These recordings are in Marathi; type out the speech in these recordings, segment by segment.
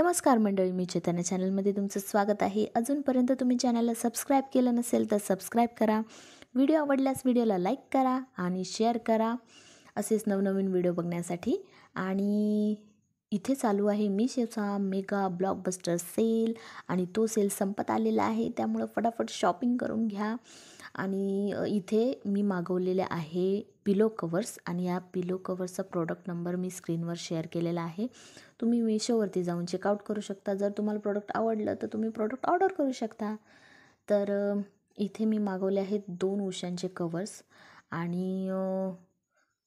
नमस्कार मंडळी मी चेतना चॅनलमध्ये तुमचं स्वागत आहे अजूनपर्यंत तुम्ही चॅनलला सबस्क्राईब केलं नसेल तर सबस्क्राईब करा व्हिडिओ आवडल्यास व्हिडिओला लाईक करा आणि शेअर करा असेच नवनवीन व्हिडिओ बघण्यासाठी आणि इथे चालू आहे मी शेवचा मेगा ब्लॉकबस्टर सेल आणि तो सेल संपत आलेला आहे त्यामुळं फटाफट शॉपिंग करून घ्या आणि इथे मी मागवलेले आहे पिलो कवर्स आणि या पिलो कवर्सचा प्रॉडक्ट नंबर मी स्क्रीनवर शेअर केलेला आहे तुम्ही मिशोवरती जाऊन चेकआउट करू शकता जर तुम्हाला प्रॉडक्ट आवडलं तर तुम्ही प्रॉडक्ट ऑर्डर करू शकता तर इथे मी मागवले आहेत दोन उशांचे कवर्स आणि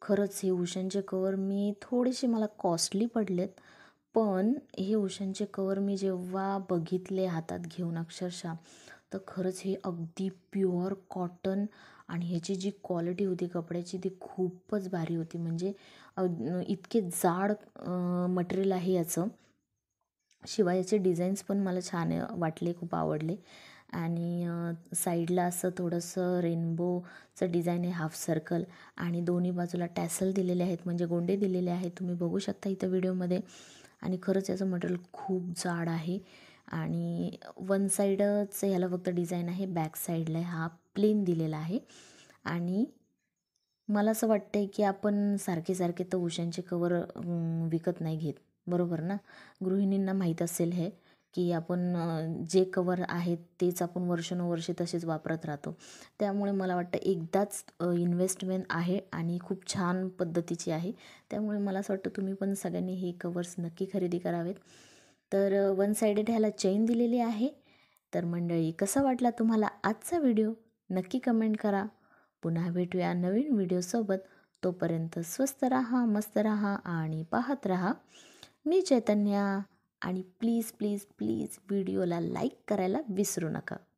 खरंच हे उशांचे कवर मी थोडेसे मला कॉस्टली पडलेत पण हे उशांचे कवर मी जेव्हा बघितले हातात घेऊन अक्षरशः तर खरंच हे अगदी प्युअर कॉटन आणि ह्याची जी क्वालिटी होती कपड्याची ती खूपच भारी होती म्हणजे इतके जाड मटेरियल आहे याचं शिवाय याचे डिझाईन्स पण मला छान वाटले खूप आवडले आणि साईडला असं थोडंसं रेनबोचं डिझाईन आहे हाफ सर्कल आणि दोन्ही बाजूला टॅसल दिलेले आहेत म्हणजे गोंडे दिलेले आहेत तुम्ही बघू शकता इथं व्हिडिओमध्ये आणि खरंच याचं मटेरियल खूप जाड आहे आणि वन साईडच ह्याला फक्त डिझाईन आहे बॅक साईडला हा प्लेन दिलेला आहे आणि मला असं वाटतं आहे की आपण सारखे सारखे तर उशांचे कवर विकत नाही घेत बरोबर ना गृहिणींना माहीत असेल हे की आपण जे कवर आहेत तेच आपण वर्षानुवर्षे तसेच वापरत राहतो त्यामुळे मला वाटतं एकदाच इन्व्हेस्टमेंट आहे आणि खूप छान पद्धतीची आहे त्यामुळे मला असं वाटतं तुम्ही पण सगळ्यांनी हे कवर्स नक्की खरेदी करावेत तर वन साइडेड ह्याला चेन दिलेली आहे तर मंडळी कसा वाटला तुम्हाला आजचा व्हिडिओ नक्की कमेंट करा पुन्हा भेटूया नवीन व्हिडिओसोबत तोपर्यंत स्वस्त राहा मस्त राहा आणि पाहत राहा मी चैतन्या आणि प्लीज प्लीज प्लीज व्हिडिओला लाईक करायला विसरू नका